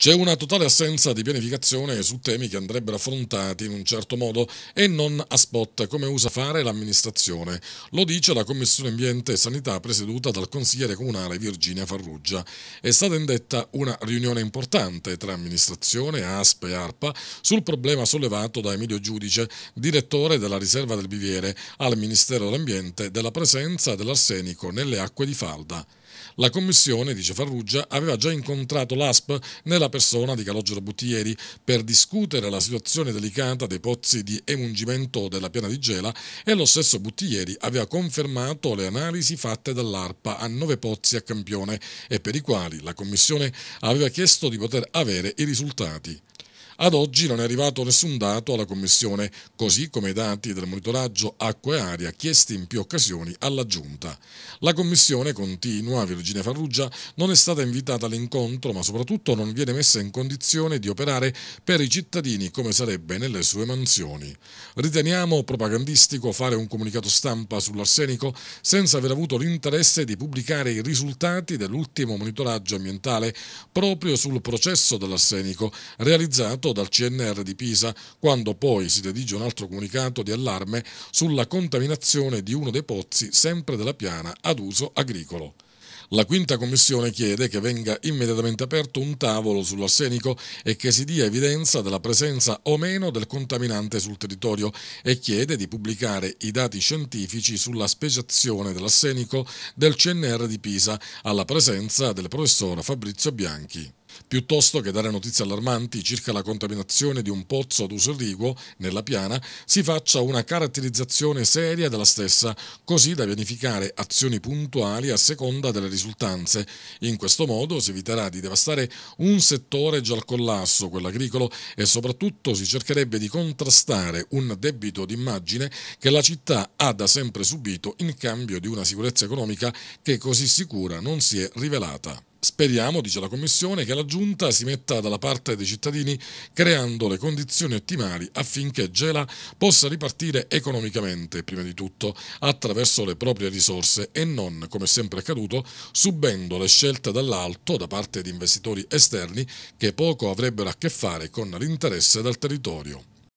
C'è una totale assenza di pianificazione su temi che andrebbero affrontati in un certo modo e non a spot, come usa fare l'amministrazione. Lo dice la Commissione Ambiente e Sanità presieduta dal consigliere comunale Virginia Farrugia. È stata indetta una riunione importante tra amministrazione, ASP e ARPA sul problema sollevato da Emilio Giudice, direttore della riserva del Biviere, al Ministero dell'Ambiente della presenza dell'arsenico nelle acque di falda. La Commissione, dice Farrugia, aveva già incontrato l'ASP nella persona di Calogero Buttieri per discutere la situazione delicata dei pozzi di emungimento della piana di Gela e lo stesso Buttieri aveva confermato le analisi fatte dall'ARPA a nove pozzi a campione e per i quali la Commissione aveva chiesto di poter avere i risultati. Ad oggi non è arrivato nessun dato alla Commissione, così come i dati del monitoraggio acqua e aria chiesti in più occasioni alla Giunta. La Commissione, continua Virginia Farrugia, non è stata invitata all'incontro, ma soprattutto non viene messa in condizione di operare per i cittadini come sarebbe nelle sue mansioni. Riteniamo propagandistico fare un comunicato stampa sull'arsenico senza aver avuto l'interesse di pubblicare i risultati dell'ultimo monitoraggio ambientale proprio sul processo dell'arsenico realizzato avanzò dal CNR di Pisa quando poi si redige un altro comunicato di allarme sulla contaminazione di uno dei pozzi sempre della piana ad uso agricolo. La quinta commissione chiede che venga immediatamente aperto un tavolo sull'arsenico e che si dia evidenza della presenza o meno del contaminante sul territorio e chiede di pubblicare i dati scientifici sulla speciazione dell'arsenico del CNR di Pisa alla presenza del professor Fabrizio Bianchi. Piuttosto che dare notizie allarmanti circa la contaminazione di un pozzo ad uso irriguo nella piana, si faccia una caratterizzazione seria della stessa, così da pianificare azioni puntuali a seconda delle risultanze. In questo modo si eviterà di devastare un settore già al collasso, quello agricolo, e soprattutto si cercherebbe di contrastare un debito d'immagine che la città ha da sempre subito in cambio di una sicurezza economica che così sicura non si è rivelata. Speriamo, dice la Commissione, che la Giunta si metta dalla parte dei cittadini creando le condizioni ottimali affinché Gela possa ripartire economicamente, prima di tutto, attraverso le proprie risorse e non, come sempre accaduto, subendo le scelte dall'alto da parte di investitori esterni che poco avrebbero a che fare con l'interesse del territorio.